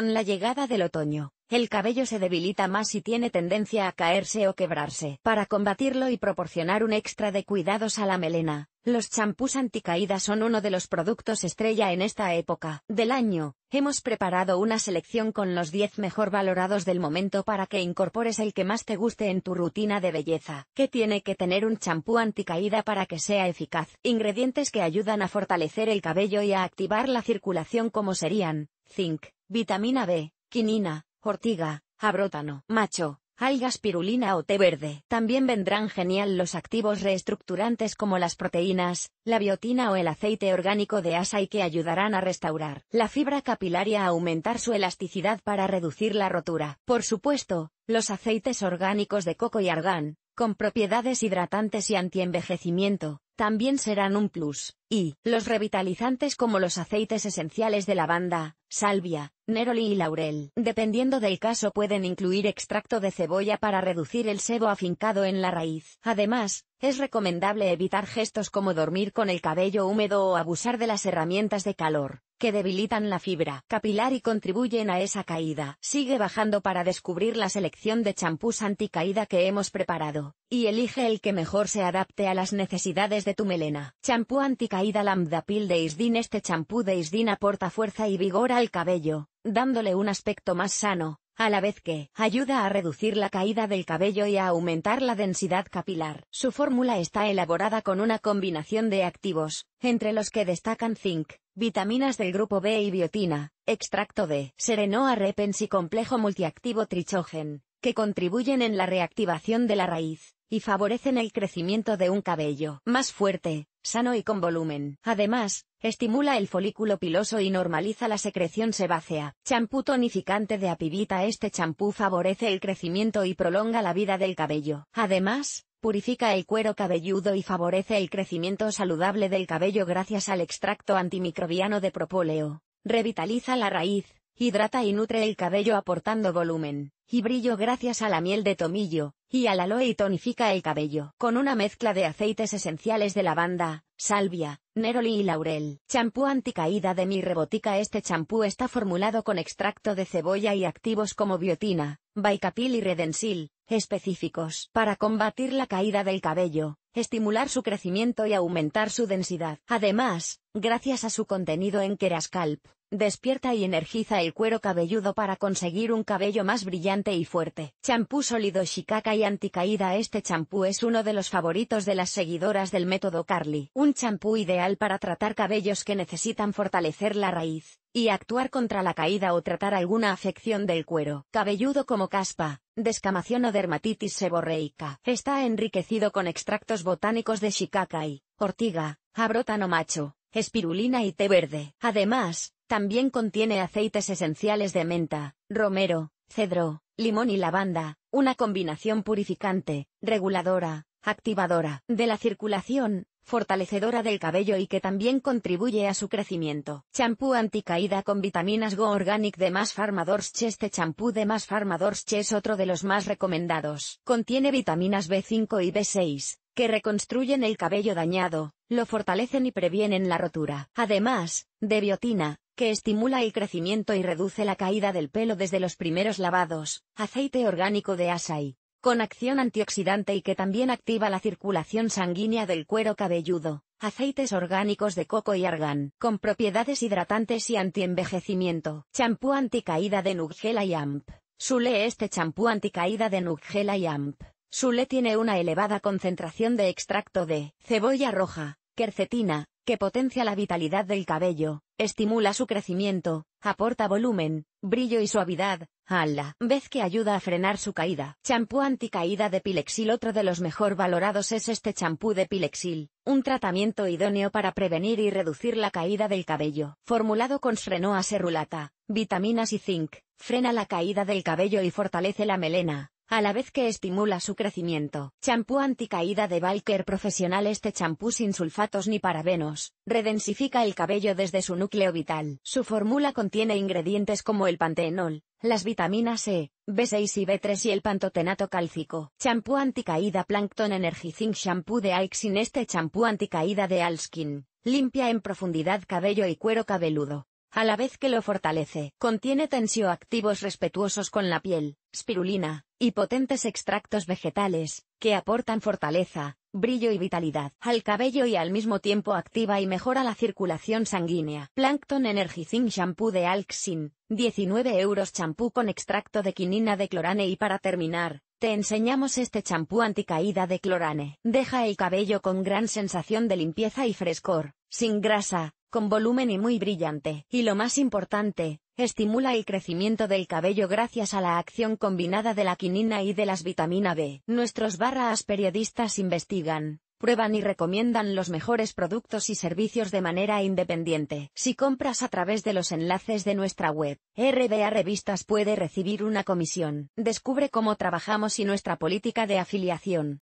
Con la llegada del otoño, el cabello se debilita más y tiene tendencia a caerse o quebrarse. Para combatirlo y proporcionar un extra de cuidados a la melena, los champús anticaídas son uno de los productos estrella en esta época del año. Hemos preparado una selección con los 10 mejor valorados del momento para que incorpores el que más te guste en tu rutina de belleza. ¿Qué tiene que tener un champú anticaída para que sea eficaz? Ingredientes que ayudan a fortalecer el cabello y a activar la circulación como serían, zinc, vitamina B, quinina, ortiga, abrótano, macho, algas pirulina o té verde. También vendrán genial los activos reestructurantes como las proteínas, la biotina o el aceite orgánico de asa y que ayudarán a restaurar la fibra capilaria a aumentar su elasticidad para reducir la rotura. Por supuesto, los aceites orgánicos de coco y argán, con propiedades hidratantes y antienvejecimiento, también serán un plus, y los revitalizantes como los aceites esenciales de lavanda, salvia, neroli y laurel. Dependiendo del caso pueden incluir extracto de cebolla para reducir el sebo afincado en la raíz. Además, es recomendable evitar gestos como dormir con el cabello húmedo o abusar de las herramientas de calor que debilitan la fibra capilar y contribuyen a esa caída. Sigue bajando para descubrir la selección de champús anticaída que hemos preparado, y elige el que mejor se adapte a las necesidades de tu melena. Champú anticaída Lambda Pil de Isdin Este champú de Isdin aporta fuerza y vigor al cabello, dándole un aspecto más sano, a la vez que ayuda a reducir la caída del cabello y a aumentar la densidad capilar. Su fórmula está elaborada con una combinación de activos, entre los que destacan zinc, vitaminas del grupo B y biotina, extracto de serenoa repens y complejo multiactivo trichogen, que contribuyen en la reactivación de la raíz, y favorecen el crecimiento de un cabello más fuerte, sano y con volumen. Además, estimula el folículo piloso y normaliza la secreción sebácea. Champú tonificante de apivita Este champú favorece el crecimiento y prolonga la vida del cabello. Además, Purifica el cuero cabelludo y favorece el crecimiento saludable del cabello gracias al extracto antimicrobiano de propóleo. Revitaliza la raíz, hidrata y nutre el cabello aportando volumen y brillo gracias a la miel de tomillo y al aloe y tonifica el cabello con una mezcla de aceites esenciales de lavanda, salvia, neroli y laurel. Champú anticaída de mi rebotica Este champú está formulado con extracto de cebolla y activos como biotina, baicapil y redensil, específicos para combatir la caída del cabello, estimular su crecimiento y aumentar su densidad. Además, gracias a su contenido en Kerascalp, Despierta y energiza el cuero cabelludo para conseguir un cabello más brillante y fuerte. Champú sólido Shikaka y anticaída Este champú es uno de los favoritos de las seguidoras del método Carly. Un champú ideal para tratar cabellos que necesitan fortalecer la raíz y actuar contra la caída o tratar alguna afección del cuero, cabelludo como caspa, descamación o dermatitis seborreica. Está enriquecido con extractos botánicos de shikakai, ortiga, abrótano macho, espirulina y té verde. Además, también contiene aceites esenciales de menta, romero, cedro, limón y lavanda, una combinación purificante, reguladora, activadora de la circulación, fortalecedora del cabello y que también contribuye a su crecimiento. Champú anticaída con vitaminas Go Organic de Más Farmadors Este champú de Más Farmadors es otro de los más recomendados. Contiene vitaminas B5 y B6, que reconstruyen el cabello dañado, lo fortalecen y previenen la rotura. Además, de biotina, que estimula el crecimiento y reduce la caída del pelo desde los primeros lavados, aceite orgánico de Asai, con acción antioxidante y que también activa la circulación sanguínea del cuero cabelludo, aceites orgánicos de coco y argán, con propiedades hidratantes y antienvejecimiento, champú anticaída de Nugela y Amp. Sule Este champú anticaída de Nugela y Amp. Sule tiene una elevada concentración de extracto de cebolla roja, quercetina, que potencia la vitalidad del cabello, estimula su crecimiento, aporta volumen, brillo y suavidad, a la vez que ayuda a frenar su caída. Champú anticaída de Pilexil Otro de los mejor valorados es este champú de Pilexil, un tratamiento idóneo para prevenir y reducir la caída del cabello. Formulado con srenoa serrulata, vitaminas y zinc, frena la caída del cabello y fortalece la melena, a la vez que estimula su crecimiento. Champú anticaída de Balker Profesional Este champú sin sulfatos ni parabenos, redensifica el cabello desde su núcleo vital. Su fórmula contiene ingredientes como el pantenol, las vitaminas E, B6 y B3 y el pantotenato cálcico. Champú anticaída Plankton Energy Zinc Shampoo de Aixin Este champú anticaída de Alskin. Limpia en profundidad cabello y cuero cabeludo a la vez que lo fortalece. Contiene tensioactivos respetuosos con la piel, spirulina, y potentes extractos vegetales, que aportan fortaleza, brillo y vitalidad al cabello y al mismo tiempo activa y mejora la circulación sanguínea. Plankton Energizing Shampoo de Alxin, 19 euros champú con extracto de quinina de clorane y para terminar, te enseñamos este champú anticaída de clorane. Deja el cabello con gran sensación de limpieza y frescor, sin grasa, con volumen y muy brillante, y lo más importante, estimula el crecimiento del cabello gracias a la acción combinada de la quinina y de las vitamina B. Nuestros barras periodistas investigan, prueban y recomiendan los mejores productos y servicios de manera independiente. Si compras a través de los enlaces de nuestra web, RBA Revistas puede recibir una comisión. Descubre cómo trabajamos y nuestra política de afiliación.